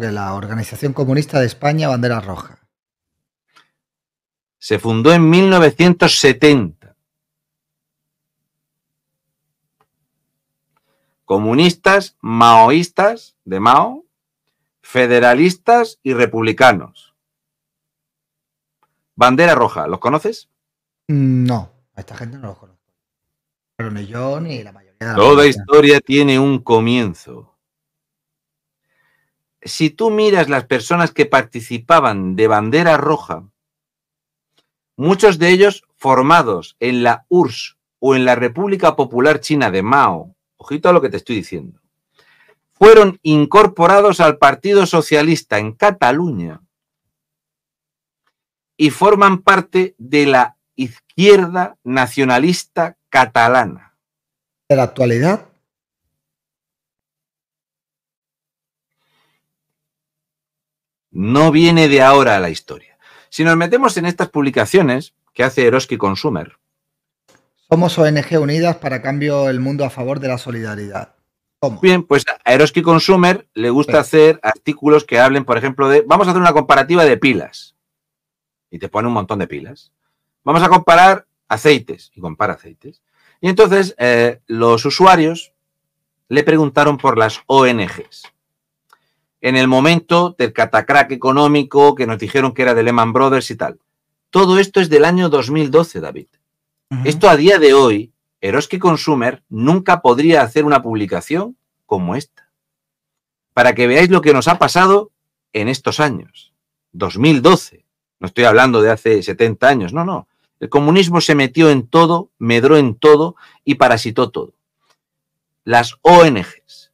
de la Organización Comunista de España, bandera roja. Se fundó en 1970. Comunistas, maoístas de Mao, federalistas y republicanos. Bandera roja, ¿los conoces? Mm, no, esta gente no los conozco. Pero ni yo ni la mayoría de la Toda historia tiene un comienzo si tú miras las personas que participaban de bandera roja, muchos de ellos formados en la URSS o en la República Popular China de Mao, ojito a lo que te estoy diciendo, fueron incorporados al Partido Socialista en Cataluña y forman parte de la izquierda nacionalista catalana. De la actualidad No viene de ahora la historia. Si nos metemos en estas publicaciones que hace Eroski Consumer. Somos ONG unidas para cambio el mundo a favor de la solidaridad. Bien, pues a Eroski Consumer le gusta hacer artículos que hablen, por ejemplo, de vamos a hacer una comparativa de pilas. Y te pone un montón de pilas. Vamos a comparar aceites y compara aceites. Y entonces eh, los usuarios le preguntaron por las ONGs en el momento del catacrack económico que nos dijeron que era de Lehman Brothers y tal. Todo esto es del año 2012, David. Esto a día de hoy, Eroski Consumer nunca podría hacer una publicación como esta. Para que veáis lo que nos ha pasado en estos años. 2012. No estoy hablando de hace 70 años, no, no. El comunismo se metió en todo, medró en todo y parasitó todo. Las ONGs,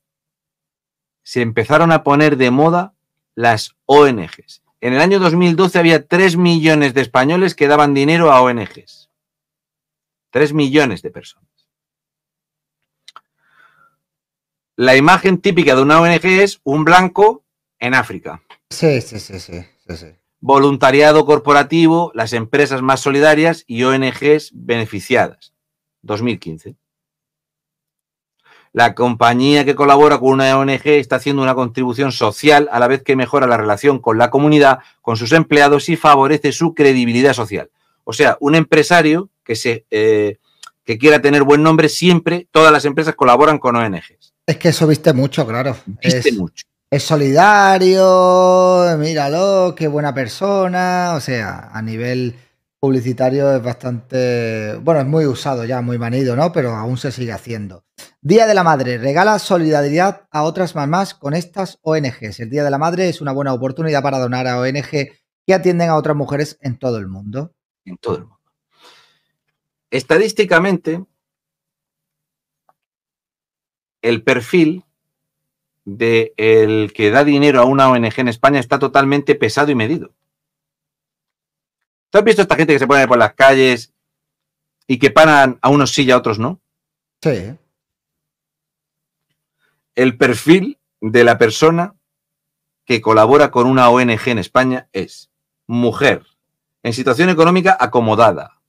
se empezaron a poner de moda las ONGs. En el año 2012 había 3 millones de españoles que daban dinero a ONGs. 3 millones de personas. La imagen típica de una ONG es un blanco en África. Sí, sí, sí, sí. Voluntariado corporativo, las empresas más solidarias y ONGs beneficiadas. 2015. La compañía que colabora con una ONG está haciendo una contribución social a la vez que mejora la relación con la comunidad, con sus empleados y favorece su credibilidad social. O sea, un empresario que, se, eh, que quiera tener buen nombre, siempre todas las empresas colaboran con ONGs. Es que eso viste mucho, claro. Viste mucho. Es solidario, míralo, qué buena persona. O sea, a nivel publicitario es bastante, bueno, es muy usado ya, muy manido, ¿no? Pero aún se sigue haciendo. Día de la Madre, regala solidaridad a otras mamás con estas ONGs. El Día de la Madre es una buena oportunidad para donar a ONG que atienden a otras mujeres en todo el mundo. En todo el mundo. Estadísticamente, el perfil de que da dinero a una ONG en España está totalmente pesado y medido. ¿Tú has visto esta gente que se pone por las calles y que paran a unos sí y a otros no? Sí. El perfil de la persona que colabora con una ONG en España es mujer, en situación económica acomodada,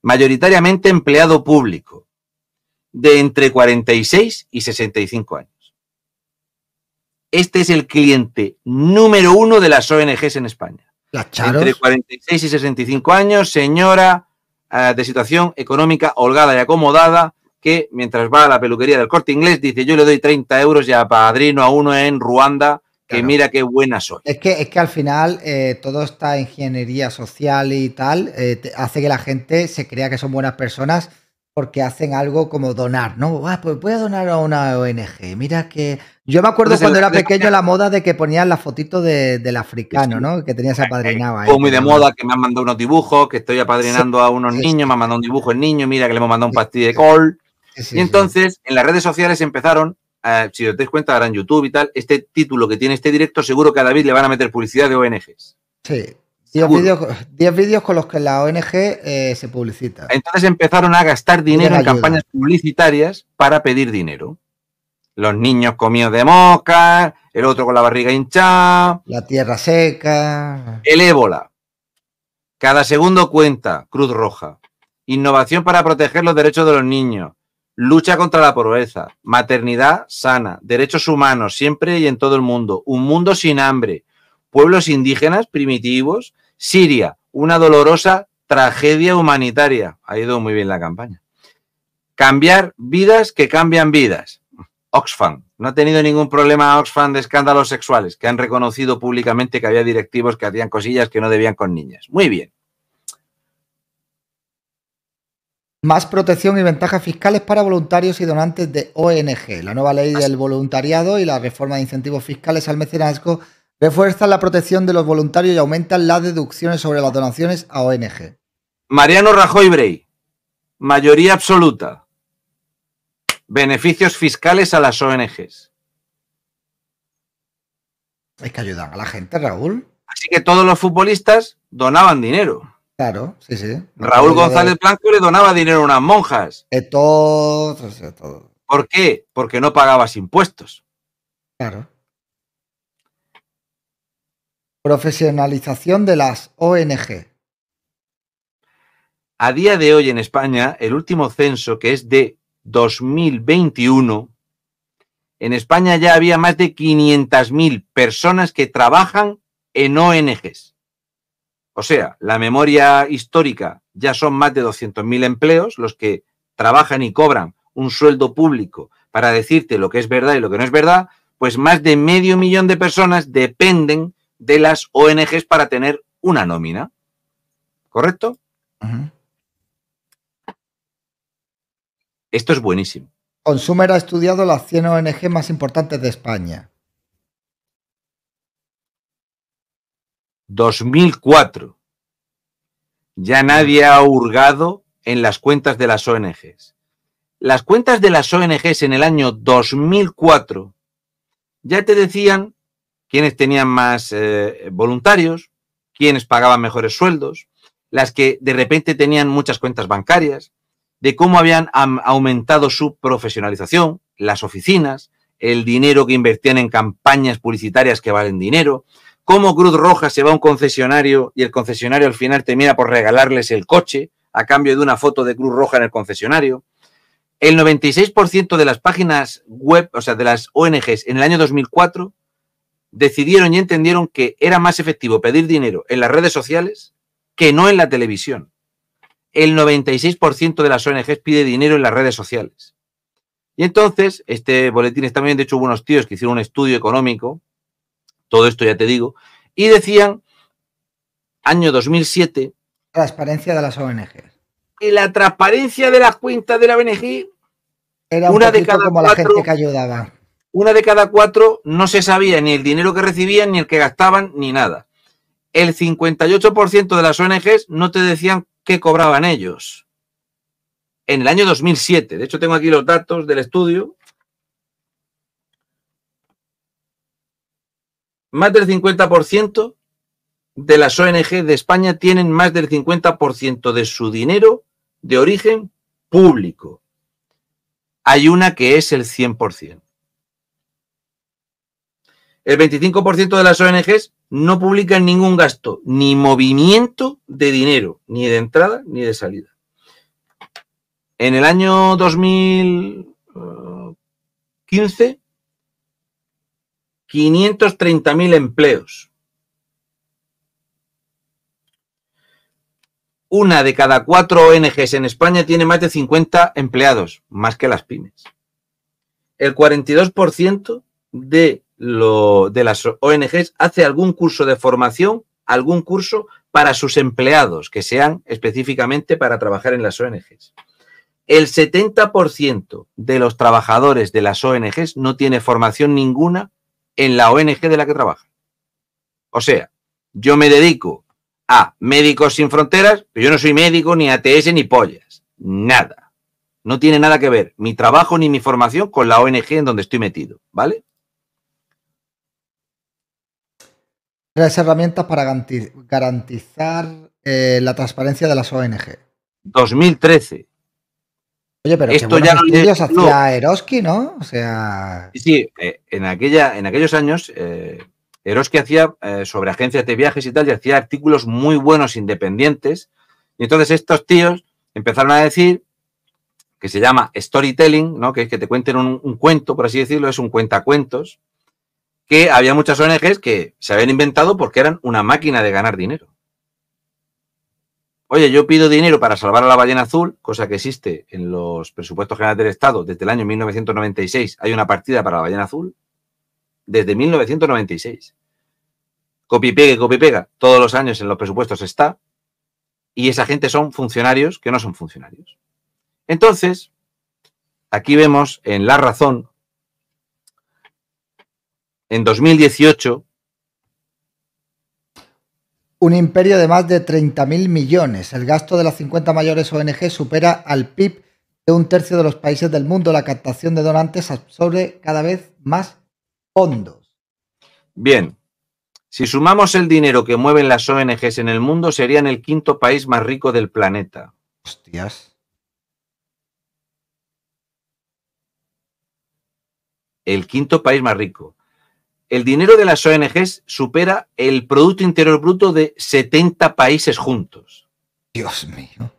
mayoritariamente empleado público, de entre 46 y 65 años. Este es el cliente número uno de las ONGs en España. La Charos. Entre 46 y 65 años, señora eh, de situación económica holgada y acomodada, que mientras va a la peluquería del corte inglés dice: Yo le doy 30 euros y padrino a uno en Ruanda, que mira qué buena soy. Es que, es que al final eh, toda esta ingeniería social y tal eh, hace que la gente se crea que son buenas personas porque hacen algo como donar, ¿no? Ah, pues voy a donar a una ONG. Mira que yo me acuerdo cuando era pequeño la moda de que ponían la fotito del africano, ¿no? Que tenías apadrinado ahí. muy de moda, que me han mandado unos dibujos, que estoy apadrinando a unos niños, me han mandado un dibujo el niño, mira que le hemos mandado un pastillo de col. y entonces, en las redes sociales empezaron, eh, si os dais cuenta, ahora en YouTube y tal, este título que tiene este directo, seguro que a David le van a meter publicidad de ONGs. Sí. 10 vídeos con los que la ONG eh, se publicita. Entonces empezaron a gastar dinero en campañas publicitarias para pedir dinero los niños comidos de mosca, el otro con la barriga hinchada. La tierra seca. El ébola. Cada segundo cuenta, Cruz Roja. Innovación para proteger los derechos de los niños. Lucha contra la pobreza. Maternidad sana. Derechos humanos siempre y en todo el mundo. Un mundo sin hambre. Pueblos indígenas primitivos. Siria. Una dolorosa tragedia humanitaria. Ha ido muy bien la campaña. Cambiar vidas que cambian vidas Oxfam. No ha tenido ningún problema Oxfam de escándalos sexuales, que han reconocido públicamente que había directivos que hacían cosillas que no debían con niñas. Muy bien. Más protección y ventajas fiscales para voluntarios y donantes de ONG. La nueva ley del voluntariado y la reforma de incentivos fiscales al mecenazgo refuerzan la protección de los voluntarios y aumentan las deducciones sobre las donaciones a ONG. Mariano Rajoy Brey, mayoría absoluta. Beneficios fiscales a las ONGs. Hay que ayudar a la gente, Raúl. Así que todos los futbolistas donaban dinero. Claro, sí, sí. Raúl González Blanco le donaba dinero a unas monjas. De todos, de todos. ¿Por qué? Porque no pagabas impuestos. Claro. Profesionalización de las ONG. A día de hoy en España, el último censo, que es de 2021, en España ya había más de 500.000 personas que trabajan en ONGs. O sea, la memoria histórica ya son más de 200.000 empleos los que trabajan y cobran un sueldo público para decirte lo que es verdad y lo que no es verdad, pues más de medio millón de personas dependen de las ONGs para tener una nómina. ¿Correcto? Esto es buenísimo. Consumer ha estudiado las 100 ONG más importantes de España. 2004. Ya nadie ha hurgado en las cuentas de las ONGs. Las cuentas de las ONGs en el año 2004 ya te decían quiénes tenían más eh, voluntarios, quiénes pagaban mejores sueldos, las que de repente tenían muchas cuentas bancarias, de cómo habían aumentado su profesionalización, las oficinas, el dinero que invertían en campañas publicitarias que valen dinero, cómo Cruz Roja se va a un concesionario y el concesionario al final termina por regalarles el coche a cambio de una foto de Cruz Roja en el concesionario. El 96% de las páginas web, o sea, de las ONGs en el año 2004, decidieron y entendieron que era más efectivo pedir dinero en las redes sociales que no en la televisión el 96% de las ONGs pide dinero en las redes sociales. Y entonces, este boletín está también... de hecho hubo unos tíos que hicieron un estudio económico, todo esto ya te digo, y decían, año 2007... Transparencia de las ONGs. Y la transparencia de las cuentas de la ONG... Era una de cada como la gente que ayudaba. Una de cada cuatro no se sabía ni el dinero que recibían, ni el que gastaban, ni nada. El 58% de las ONGs no te decían ¿qué cobraban ellos? En el año 2007, de hecho tengo aquí los datos del estudio, más del 50% de las ONG de España tienen más del 50% de su dinero de origen público. Hay una que es el 100% el 25% de las ONGs no publican ningún gasto, ni movimiento de dinero, ni de entrada ni de salida. En el año 2015, 530.000 empleos. Una de cada cuatro ONGs en España tiene más de 50 empleados, más que las pymes. El 42% de lo de las ONGs hace algún curso de formación, algún curso para sus empleados, que sean específicamente para trabajar en las ONGs. El 70% de los trabajadores de las ONGs no tiene formación ninguna en la ONG de la que trabaja. O sea, yo me dedico a Médicos Sin Fronteras, pero yo no soy médico, ni ATS, ni pollas. Nada. No tiene nada que ver mi trabajo ni mi formación con la ONG en donde estoy metido, ¿vale? Tres herramientas para garantizar eh, la transparencia de las ONG. 2013. Oye, pero Esto ya hacía Eroski, ¿no? O sea. Sí, eh, en, aquella, en aquellos años, eh, Eroski hacía eh, sobre agencias de viajes y tal, y hacía artículos muy buenos independientes. Y entonces estos tíos empezaron a decir que se llama storytelling, ¿no? Que es que te cuenten un, un cuento, por así decirlo, es un cuentacuentos que había muchas ONGs que se habían inventado porque eran una máquina de ganar dinero. Oye, yo pido dinero para salvar a la ballena azul, cosa que existe en los presupuestos generales del Estado desde el año 1996. Hay una partida para la ballena azul desde 1996. copi pegue, y pega. Todos los años en los presupuestos está. Y esa gente son funcionarios que no son funcionarios. Entonces, aquí vemos en La Razón en 2018. Un imperio de más de mil millones. El gasto de las 50 mayores ONG supera al PIB de un tercio de los países del mundo. La captación de donantes absorbe cada vez más fondos. Bien, si sumamos el dinero que mueven las ONGs en el mundo, serían el quinto país más rico del planeta. Hostias. El quinto país más rico el dinero de las ONGs supera el Producto Interior Bruto de 70 países juntos. Dios mío.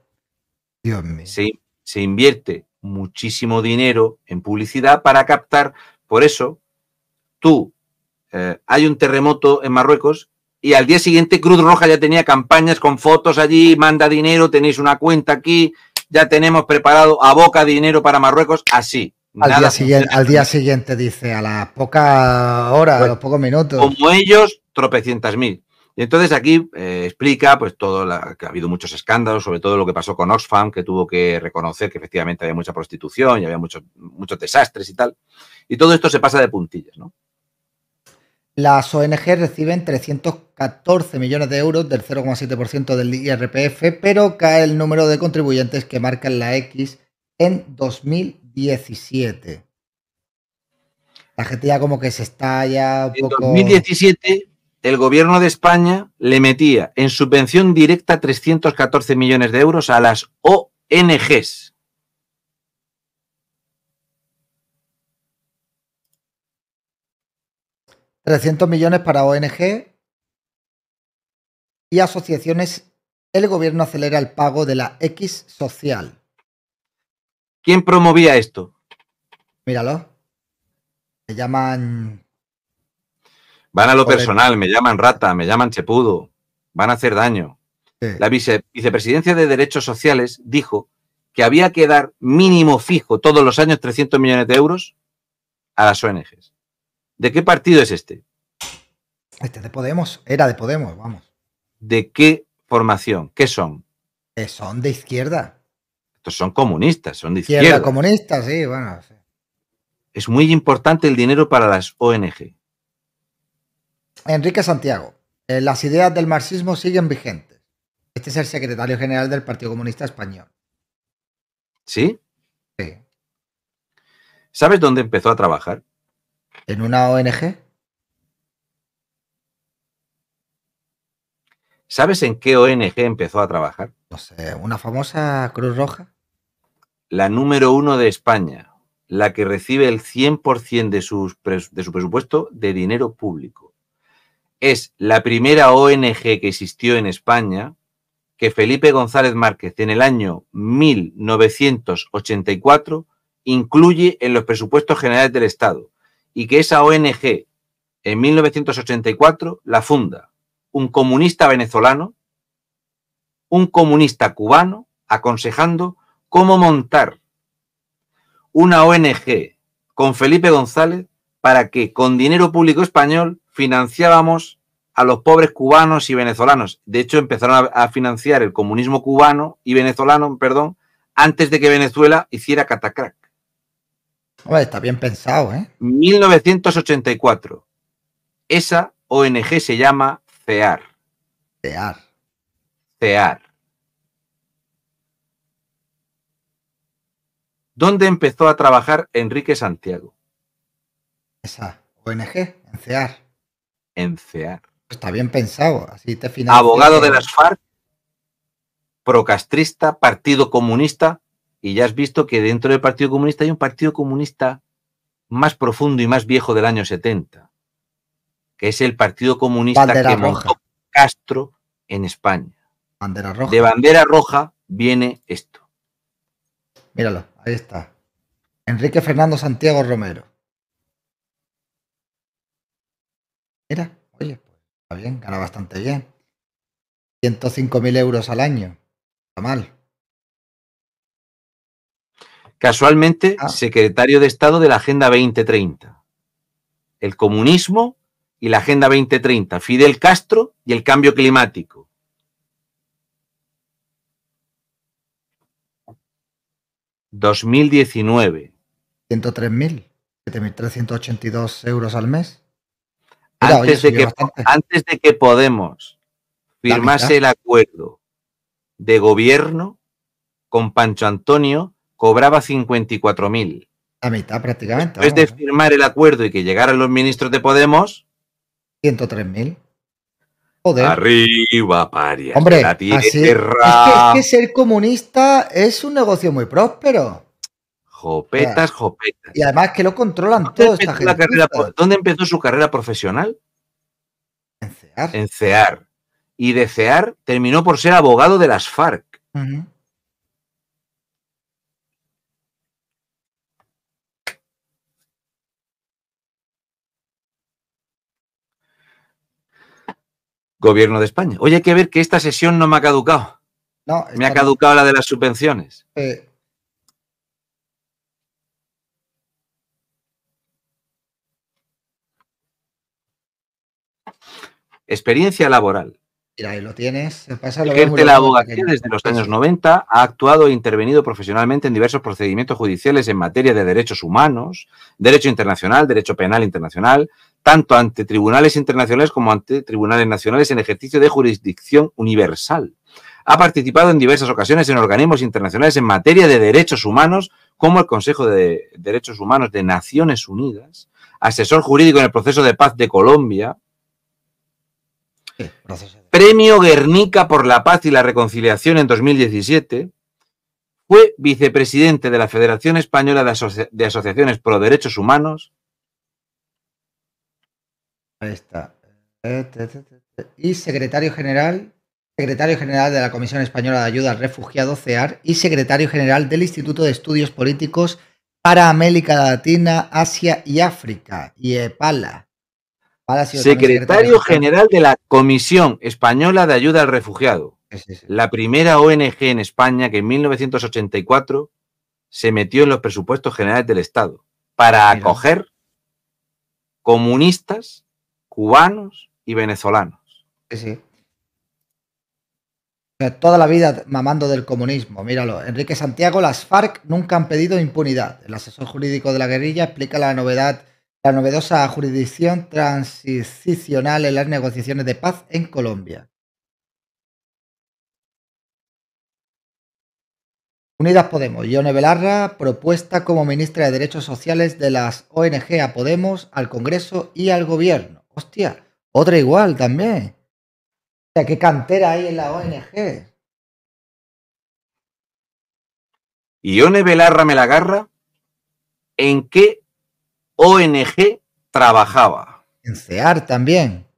Dios mío. Se, se invierte muchísimo dinero en publicidad para captar. Por eso, tú, eh, hay un terremoto en Marruecos y al día siguiente Cruz Roja ya tenía campañas con fotos allí, manda dinero, tenéis una cuenta aquí, ya tenemos preparado a boca dinero para Marruecos, así. Al día, siguiente, al día, siguiente, dice, a las pocas horas, a los pocos minutos. Como ellos, tropecientas mil. Y entonces aquí eh, explica pues todo que ha habido muchos escándalos, sobre todo lo que pasó con Oxfam, que tuvo que reconocer que efectivamente había mucha prostitución y había muchos, muchos desastres y tal. Y todo esto se pasa de puntillas, ¿no? Las ONG reciben 314 millones de euros del 0,7% del IRPF, pero cae el número de contribuyentes que marcan la X en 2000 la gente ya como que se está ya. en 2017, el gobierno de España le metía en subvención directa 314 millones de euros a las ONGs. ...300 millones para ONG... ...y asociaciones... ...el gobierno acelera el pago de la X social... ¿Quién promovía esto? Míralo. Me llaman. Van a lo personal, me llaman rata, me llaman chepudo, van a hacer daño. La vicepresidencia de Derechos Sociales dijo que había que dar mínimo fijo todos los años 300 millones de euros a las ONGs. ¿De qué partido es este? Este de Podemos, era de Podemos, vamos. ¿De qué formación? ¿Qué son? Eh, son de izquierda son comunistas, son de izquierda. sí, bueno. Es muy importante el dinero para las ONG. Enrique Santiago, eh, las ideas del marxismo siguen vigentes. Este es el secretario general del Partido Comunista Español. ¿Sí? Sí. ¿Sabes dónde empezó a trabajar? ¿En una ONG? ¿Sabes en qué ONG empezó a trabajar? No sé, una famosa Cruz Roja la número uno de España, la que recibe el 100% de, sus, de su presupuesto de dinero público. Es la primera ONG que existió en España que Felipe González Márquez en el año 1984 incluye en los presupuestos generales del Estado y que esa ONG en 1984 la funda un comunista venezolano, un comunista cubano, aconsejando cómo montar una ONG con Felipe González para que con dinero público español financiábamos a los pobres cubanos y venezolanos. De hecho, empezaron a, financiar el comunismo cubano y venezolano, perdón, antes de que Venezuela hiciera catacrack. está bien pensado, ¿eh? 1984. Esa ONG se llama CEAR. CEAR. CEAR. ¿Dónde empezó a trabajar Enrique Santiago? Esa, ONG, En CEAR. Está bien pensado, así te Abogado de las FARC, procastrista, Partido Comunista, y ya has visto que dentro del Partido Comunista hay un Partido Comunista más profundo y más viejo del año 70, que es el Partido Comunista que Castro en España. Bandera roja. De bandera roja viene esto. Míralo. Ahí está. Enrique Fernando Santiago Romero. Mira, oye, está bien, gana bastante bien. 105.000 euros al año. Está mal. Casualmente, ah. secretario de Estado de la Agenda 2030. El comunismo y la Agenda 2030. Fidel Castro y el cambio climático. 2019. 103.000, 7.382 euros al mes. antes, de que, antes de que Podemos firmase el acuerdo de gobierno con Pancho Antonio, cobraba 54.000. A mitad prácticamente. Después de ¿eh? firmar el acuerdo y que llegaran los ministros de Podemos. 103.000. Arriba, paria. Hombre, es, que, ser comunista es un negocio muy próspero. Jopetas, jopetas. Y además que lo controlan todos esta gente. ¿Dónde empezó su carrera profesional? En CEAR. En CEAR. Y de CEAR terminó por ser abogado de las FARC. Gobierno de España. Oye, hay que ver que esta sesión no me ha caducado. No, me ha caducado la de las subvenciones. Eh. Experiencia laboral. Y ahí lo tienes. de este la abogacía desde los años 90 ha actuado e intervenido profesionalmente en diversos procedimientos judiciales en materia de derechos humanos, derecho internacional, derecho penal internacional, tanto ante tribunales internacionales como ante tribunales nacionales en ejercicio de jurisdicción universal. Ha participado en diversas ocasiones en organismos internacionales en materia de derechos humanos, como el Consejo de Derechos Humanos de Naciones Unidas, asesor jurídico en el proceso de paz de Colombia, Premio Guernica por la Paz y la Reconciliación en 2017. Fue vicepresidente de la Federación Española de, Asociaciones por Asociaciones Derechos Humanos. Eh, y secretario general, secretario general de la Comisión Española de Ayuda al Refugiado, CEAR, y secretario general del Instituto de Estudios Políticos para América Latina, Asia y África, IEPALA secretario, general de la Comisión Española de Ayuda al Refugiado, la primera ONG en España que en 1984 se metió en los presupuestos generales del Estado para acoger comunistas, cubanos y venezolanos. Sí, Toda la vida mamando del comunismo, míralo. Enrique Santiago, las FARC nunca han pedido impunidad. El asesor jurídico de la guerrilla explica la novedad la novedosa jurisdicción transicional en las negociaciones de paz en Colombia. Unidas Podemos, Ione Belarra, propuesta como ministra de Derechos Sociales de las ONG a Podemos, al Congreso y al Gobierno. Hostia, otra igual también. O sea, qué cantera hay en la ONG. Ione Belarra me la agarra. ¿En qué ONG trabajaba. En CEAR también.